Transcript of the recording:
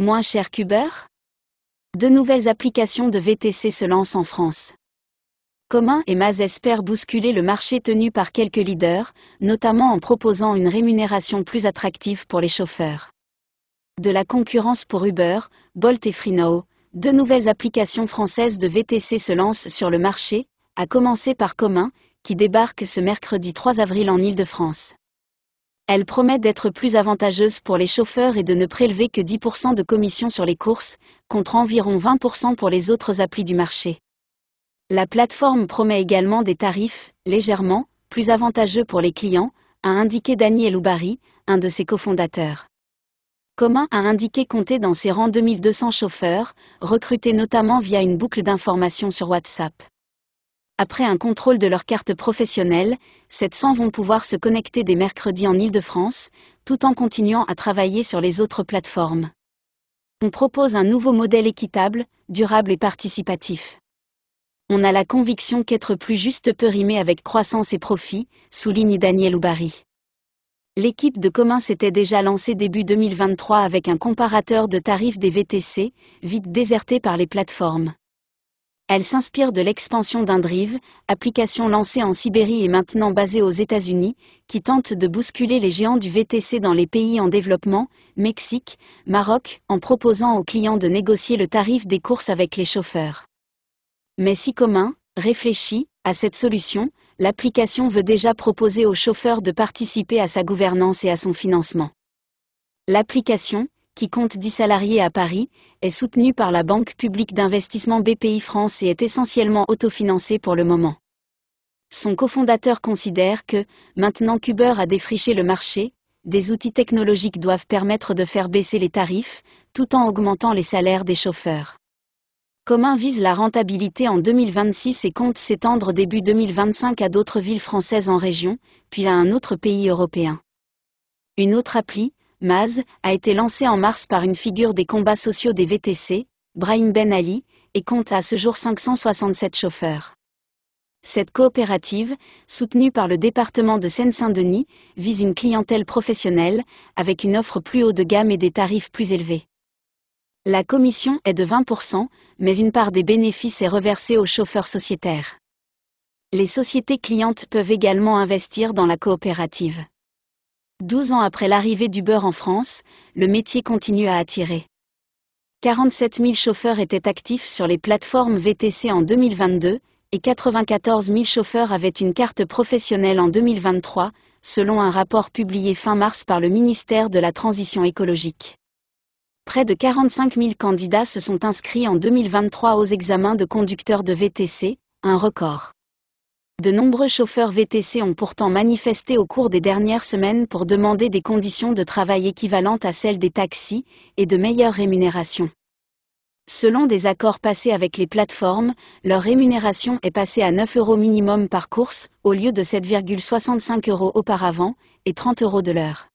Moins cher qu'Uber De nouvelles applications de VTC se lancent en France. Commun et Maz espèrent bousculer le marché tenu par quelques leaders, notamment en proposant une rémunération plus attractive pour les chauffeurs. De la concurrence pour Uber, Bolt et Freenow, deux nouvelles applications françaises de VTC se lancent sur le marché, à commencer par Commun, qui débarque ce mercredi 3 avril en Île-de-France. Elle promet d'être plus avantageuse pour les chauffeurs et de ne prélever que 10% de commission sur les courses, contre environ 20% pour les autres applis du marché. La plateforme promet également des tarifs, légèrement, plus avantageux pour les clients, a indiqué Daniel Oubari, un de ses cofondateurs. Commun a indiqué compter dans ses rangs 2200 chauffeurs, recrutés notamment via une boucle d'informations sur WhatsApp. Après un contrôle de leur carte professionnelle, 700 vont pouvoir se connecter dès mercredi en Ile-de-France, tout en continuant à travailler sur les autres plateformes. On propose un nouveau modèle équitable, durable et participatif. On a la conviction qu'être plus juste peut rimer avec croissance et profit, souligne Daniel Oubari. L'équipe de commun s'était déjà lancée début 2023 avec un comparateur de tarifs des VTC, vite déserté par les plateformes. Elle s'inspire de l'expansion d'Indrive, application lancée en Sibérie et maintenant basée aux États-Unis, qui tente de bousculer les géants du VTC dans les pays en développement, Mexique, Maroc, en proposant aux clients de négocier le tarif des courses avec les chauffeurs. Mais si commun, réfléchit, à cette solution, l'application veut déjà proposer aux chauffeurs de participer à sa gouvernance et à son financement. L'application, qui compte 10 salariés à Paris, est soutenu par la Banque publique d'investissement BPI France et est essentiellement autofinancé pour le moment. Son cofondateur considère que, maintenant qu'Uber a défriché le marché, des outils technologiques doivent permettre de faire baisser les tarifs, tout en augmentant les salaires des chauffeurs. Commun vise la rentabilité en 2026 et compte s'étendre début 2025 à d'autres villes françaises en région, puis à un autre pays européen. Une autre appli, Maz, a été lancée en mars par une figure des combats sociaux des VTC, Brahim Ben Ali, et compte à ce jour 567 chauffeurs. Cette coopérative, soutenue par le département de Seine-Saint-Denis, vise une clientèle professionnelle, avec une offre plus haut de gamme et des tarifs plus élevés. La commission est de 20%, mais une part des bénéfices est reversée aux chauffeurs sociétaires. Les sociétés clientes peuvent également investir dans la coopérative. 12 ans après l'arrivée du beurre en France, le métier continue à attirer. 47 000 chauffeurs étaient actifs sur les plateformes VTC en 2022, et 94 000 chauffeurs avaient une carte professionnelle en 2023, selon un rapport publié fin mars par le ministère de la Transition écologique. Près de 45 000 candidats se sont inscrits en 2023 aux examens de conducteurs de VTC, un record. De nombreux chauffeurs VTC ont pourtant manifesté au cours des dernières semaines pour demander des conditions de travail équivalentes à celles des taxis et de meilleures rémunérations. Selon des accords passés avec les plateformes, leur rémunération est passée à 9 euros minimum par course, au lieu de 7,65 euros auparavant, et 30 euros de l'heure.